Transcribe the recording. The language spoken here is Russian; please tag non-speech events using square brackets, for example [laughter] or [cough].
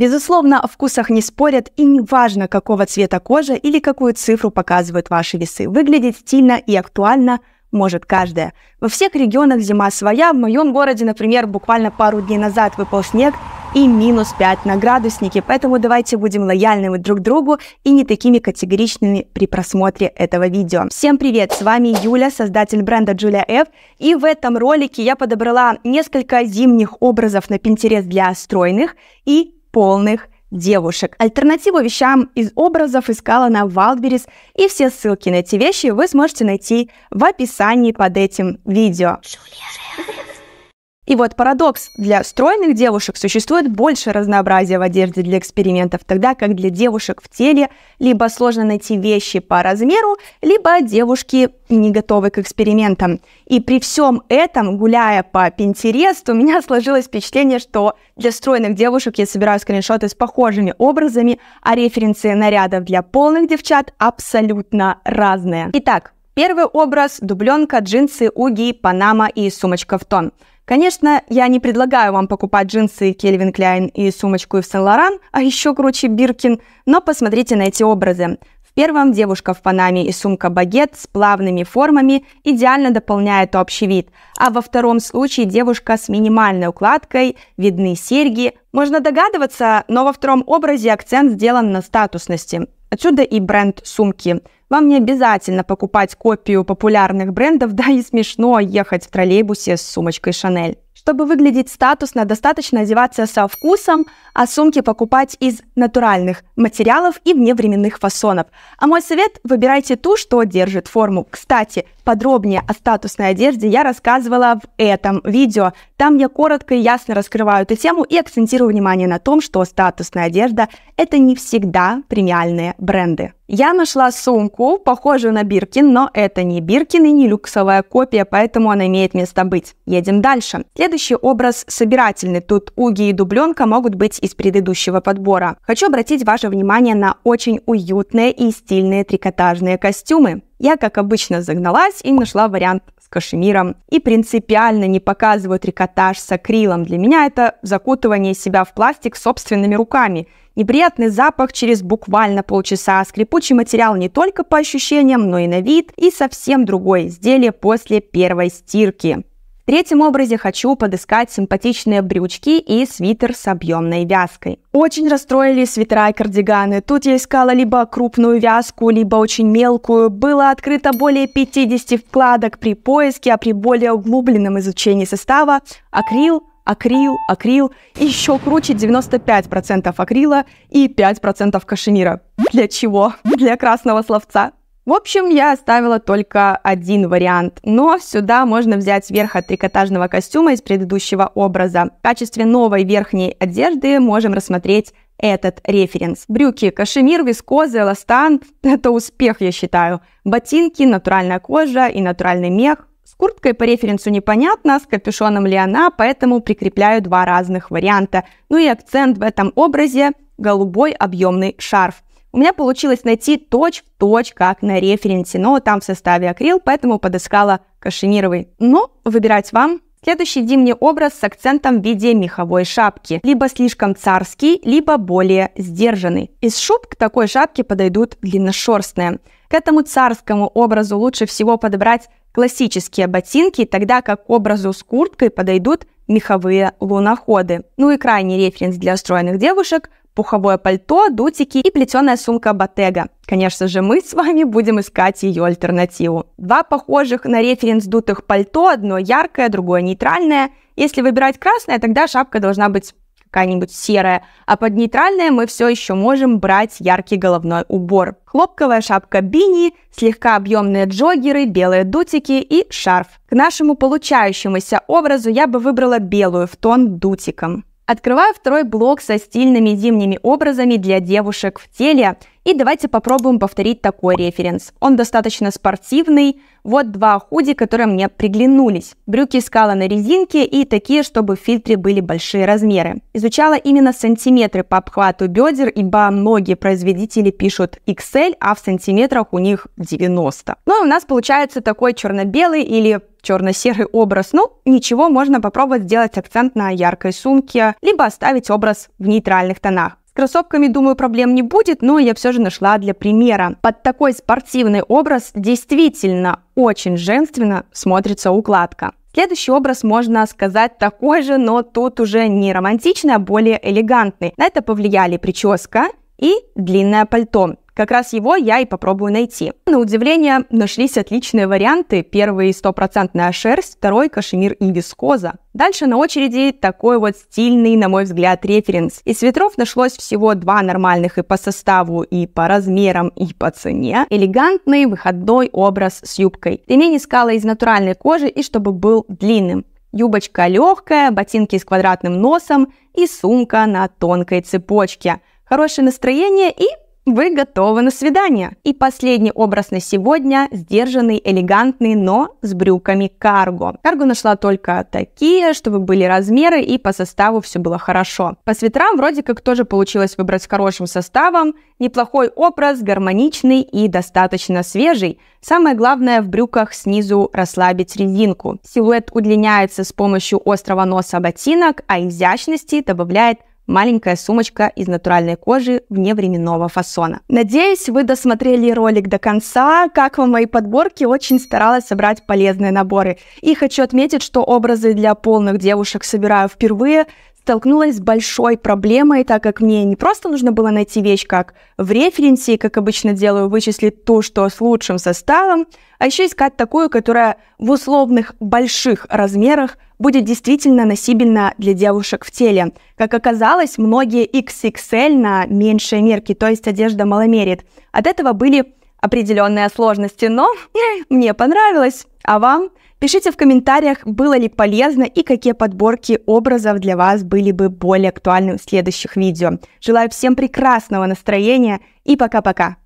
Безусловно, о вкусах не спорят и не важно, какого цвета кожа или какую цифру показывают ваши весы. Выглядеть стильно и актуально может каждая. Во всех регионах зима своя. В моем городе, например, буквально пару дней назад выпал снег и минус 5 на градуснике. Поэтому давайте будем лояльными друг другу и не такими категоричными при просмотре этого видео. Всем привет! С вами Юля, создатель бренда Julia F. И в этом ролике я подобрала несколько зимних образов на Pinterest для стройных и полных девушек. Альтернативу вещам из образов искала на Валберис, и все ссылки на эти вещи вы сможете найти в описании под этим видео. Джулия и вот парадокс. Для стройных девушек существует больше разнообразия в одежде для экспериментов, тогда как для девушек в теле либо сложно найти вещи по размеру, либо девушки не готовы к экспериментам. И при всем этом, гуляя по Пинтересту, у меня [laughs] сложилось впечатление, что для стройных девушек я собираю скриншоты с похожими образами, а референсы нарядов для полных девчат абсолютно разные. Итак, Первый образ – дубленка, джинсы, уги, панама и сумочка в тон. Конечно, я не предлагаю вам покупать джинсы Кельвин Кляйн и сумочку Ив Сен Лоран, а еще круче Биркин, но посмотрите на эти образы. В первом девушка в панаме и сумка-багет с плавными формами идеально дополняет общий вид, а во втором случае девушка с минимальной укладкой, видны серьги. Можно догадываться, но во втором образе акцент сделан на статусности. Отсюда и бренд сумки. Вам не обязательно покупать копию популярных брендов, да и смешно ехать в троллейбусе с сумочкой Шанель. Чтобы выглядеть статусно, достаточно одеваться со вкусом, а сумки покупать из натуральных материалов и вневременных фасонов. А мой совет – выбирайте ту, что держит форму. Кстати, Подробнее о статусной одежде я рассказывала в этом видео. Там я коротко и ясно раскрываю эту тему и акцентирую внимание на том, что статусная одежда – это не всегда премиальные бренды. Я нашла сумку, похожую на Биркин, но это не Биркин и не люксовая копия, поэтому она имеет место быть. Едем дальше. Следующий образ собирательный. Тут уги и дубленка могут быть из предыдущего подбора. Хочу обратить ваше внимание на очень уютные и стильные трикотажные костюмы. Я, как обычно, загналась и нашла вариант с кашемиром. И принципиально не показываю трикотаж с акрилом. Для меня это закутывание себя в пластик собственными руками. Неприятный запах через буквально полчаса. Скрипучий материал не только по ощущениям, но и на вид. И совсем другое изделие после первой стирки. В третьем образе хочу подыскать симпатичные брючки и свитер с объемной вязкой. Очень расстроили свитера и кардиганы. Тут я искала либо крупную вязку, либо очень мелкую. Было открыто более 50 вкладок при поиске, а при более углубленном изучении состава акрил, акрил, акрил, еще круче 95% акрила и 5% кашемира. Для чего? Для красного словца. В общем, я оставила только один вариант, но сюда можно взять верх от трикотажного костюма из предыдущего образа. В качестве новой верхней одежды можем рассмотреть этот референс. Брюки, кашемир, вискоза, эластан – это успех, я считаю. Ботинки, натуральная кожа и натуральный мех. С курткой по референсу непонятно, с капюшоном ли она, поэтому прикрепляю два разных варианта. Ну и акцент в этом образе – голубой объемный шарф – у меня получилось найти точь-в-точь, точь, как на референсе, но там в составе акрил, поэтому подыскала кашемировый. Но выбирать вам. Следующий зимний образ с акцентом в виде меховой шапки. Либо слишком царский, либо более сдержанный. Из шуб к такой шапке подойдут длинношерстные. К этому царскому образу лучше всего подобрать классические ботинки, тогда как к образу с курткой подойдут меховые луноходы. Ну и крайний референс для стройных девушек – пуховое пальто, дутики и плетеная сумка Ботега. Конечно же, мы с вами будем искать ее альтернативу. Два похожих на референс дутых пальто, одно яркое, другое нейтральное. Если выбирать красное, тогда шапка должна быть какая-нибудь серая, а под нейтральное мы все еще можем брать яркий головной убор. Хлопковая шапка бини, слегка объемные джогеры, белые дутики и шарф. К нашему получающемуся образу я бы выбрала белую в тон дутиком. Открываю второй блок со стильными зимними образами для девушек в теле и давайте попробуем повторить такой референс. Он достаточно спортивный. Вот два худи, которые мне приглянулись. Брюки искала на резинке и такие, чтобы в фильтре были большие размеры. Изучала именно сантиметры по обхвату бедер, ибо многие производители пишут XL, а в сантиметрах у них 90. Ну и у нас получается такой черно-белый или черно-серый образ. Ну, ничего, можно попробовать сделать акцент на яркой сумке, либо оставить образ в нейтральных тонах кроссовками, думаю, проблем не будет, но я все же нашла для примера. Под такой спортивный образ действительно очень женственно смотрится укладка. Следующий образ, можно сказать, такой же, но тут уже не романтичный, а более элегантный. На это повлияли прическа и длинное пальто, как раз его я и попробую найти. На удивление, нашлись отличные варианты. Первый стопроцентная шерсть, второй кашемир и вискоза. Дальше на очереди такой вот стильный, на мой взгляд, референс. Из свитеров нашлось всего два нормальных и по составу, и по размерам, и по цене. Элегантный выходной образ с юбкой. Ремень искала из натуральной кожи и чтобы был длинным. Юбочка легкая, ботинки с квадратным носом и сумка на тонкой цепочке. Хорошее настроение и вы готовы на свидание. И последний образ на сегодня – сдержанный, элегантный, но с брюками карго. Карго нашла только такие, чтобы были размеры и по составу все было хорошо. По свитерам вроде как тоже получилось выбрать с хорошим составом. Неплохой образ, гармоничный и достаточно свежий. Самое главное в брюках снизу расслабить резинку. Силуэт удлиняется с помощью острого носа ботинок, а изящности добавляет – маленькая сумочка из натуральной кожи вневременного фасона. Надеюсь, вы досмотрели ролик до конца. Как вам мои подборки, очень старалась собрать полезные наборы. И хочу отметить, что образы для полных девушек собираю впервые столкнулась с большой проблемой, так как мне не просто нужно было найти вещь, как в референсе, как обычно делаю, вычислить ту, что с лучшим составом, а еще искать такую, которая в условных больших размерах будет действительно носибельна для девушек в теле. Как оказалось, многие XXL на меньшие мерки, то есть одежда маломерит, от этого были определенные сложности, но [laughs] мне понравилось. А вам? Пишите в комментариях, было ли полезно и какие подборки образов для вас были бы более актуальны в следующих видео. Желаю всем прекрасного настроения и пока-пока!